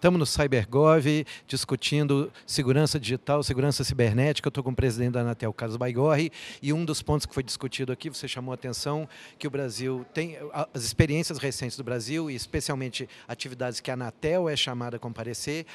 Estamos no CyberGov discutindo segurança digital, segurança cibernética. Eu estou com o presidente da Anatel, Carlos Baigorre, e um dos pontos que foi discutido aqui, você chamou a atenção, que o Brasil tem as experiências recentes do Brasil, e especialmente atividades que a Anatel é chamada a comparecer,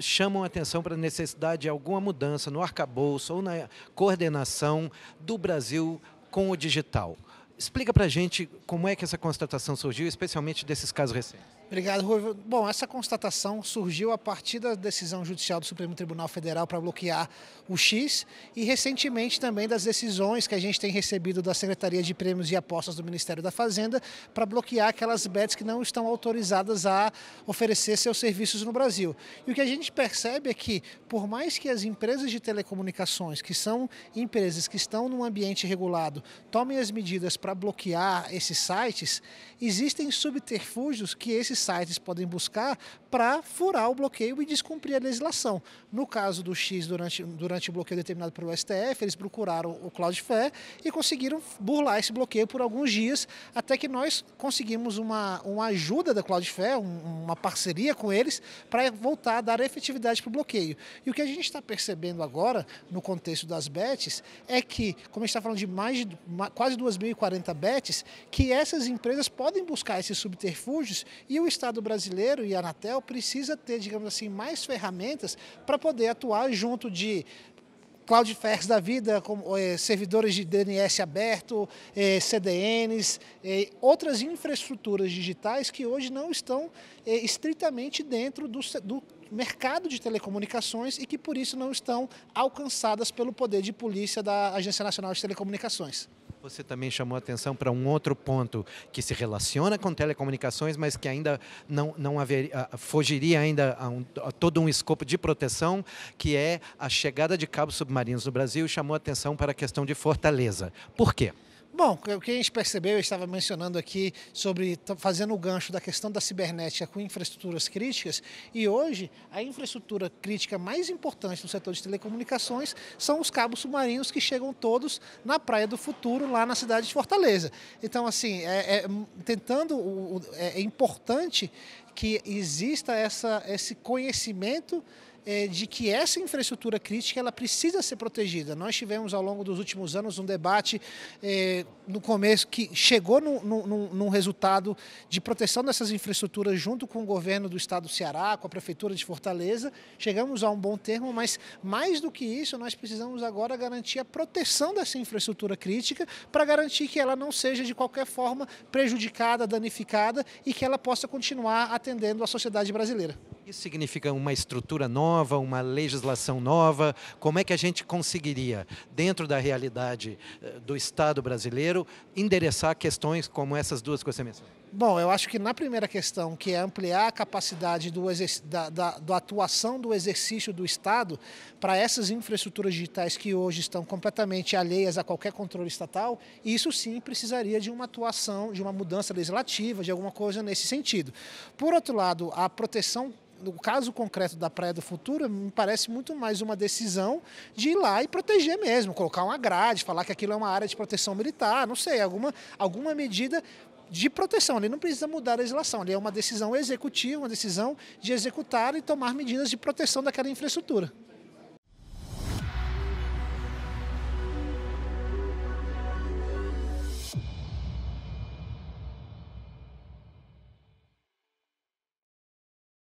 chamam atenção para a necessidade de alguma mudança no arcabouço ou na coordenação do Brasil com o digital. Explica para a gente como é que essa constatação surgiu, especialmente desses casos recentes. Obrigado, Rui. Bom, essa constatação surgiu a partir da decisão judicial do Supremo Tribunal Federal para bloquear o X e recentemente também das decisões que a gente tem recebido da Secretaria de Prêmios e Apostas do Ministério da Fazenda para bloquear aquelas bets que não estão autorizadas a oferecer seus serviços no Brasil. E o que a gente percebe é que, por mais que as empresas de telecomunicações, que são empresas que estão num ambiente regulado, tomem as medidas para bloquear esses sites, existem subterfúgios que esses esses sites podem buscar para furar o bloqueio e descumprir a legislação. No caso do X, durante, durante o bloqueio determinado pelo STF, eles procuraram o Cloudflare e conseguiram burlar esse bloqueio por alguns dias, até que nós conseguimos uma, uma ajuda da Cloudflare, um, uma parceria com eles, para voltar a dar efetividade para o bloqueio. E o que a gente está percebendo agora, no contexto das bets, é que, como a gente está falando de mais de quase 2.040 bets, que essas empresas podem buscar esses subterfúgios e o Estado brasileiro e a Anatel precisa ter, digamos assim, mais ferramentas para poder atuar junto de Cloudflare da vida, como eh, servidores de DNS aberto, eh, CDNs, eh, outras infraestruturas digitais que hoje não estão estritamente dentro do, do mercado de telecomunicações e que por isso não estão alcançadas pelo poder de polícia da Agência Nacional de Telecomunicações. Você também chamou atenção para um outro ponto que se relaciona com telecomunicações, mas que ainda não, não haveria, ah, fugiria ainda a, um, a, todo um escopo de proteção, que é a chegada de cabos submarinos no Brasil, chamou atenção para a questão de Fortaleza. Por quê? Bom, o que a gente percebeu, eu estava mencionando aqui sobre fazendo o gancho da questão da cibernética com infraestruturas críticas, e hoje a infraestrutura crítica mais importante no setor de telecomunicações são os cabos submarinos que chegam todos na Praia do Futuro, lá na cidade de Fortaleza. Então, assim, é, é tentando, é, é importante que exista essa, esse conhecimento é, de que essa infraestrutura crítica ela precisa ser protegida. Nós tivemos ao longo dos últimos anos um debate é, no começo que chegou num, num, resultado de proteção dessas infraestruturas junto com o governo do estado do Ceará, com a prefeitura de Fortaleza. Chegamos a um bom termo, mas mais do que isso, nós precisamos agora garantir a proteção dessa infraestrutura crítica para garantir que ela não seja de qualquer forma prejudicada, danificada e que ela possa continuar atendendo a sociedade brasileira. Isso significa uma estrutura nova, uma legislação nova? Como é que a gente conseguiria, dentro da realidade eh, do Estado brasileiro, endereçar questões como essas duas que você mencionou? Bom, eu acho que na primeira questão, que é ampliar a capacidade do da, da, da atuação do exercício do Estado para essas infraestruturas digitais que hoje estão completamente alheias a qualquer controle estatal, isso sim precisaria de uma atuação, de uma mudança legislativa, de alguma coisa nesse sentido. Por outro lado, a proteção no caso concreto da Praia do Futuro, me parece muito mais uma decisão de ir lá e proteger mesmo, colocar uma grade, falar que aquilo é uma área de proteção militar, não sei, alguma, alguma medida de proteção. Ele não precisa mudar a legislação. Ele é uma decisão executiva, uma decisão de executar e tomar medidas de proteção daquela infraestrutura.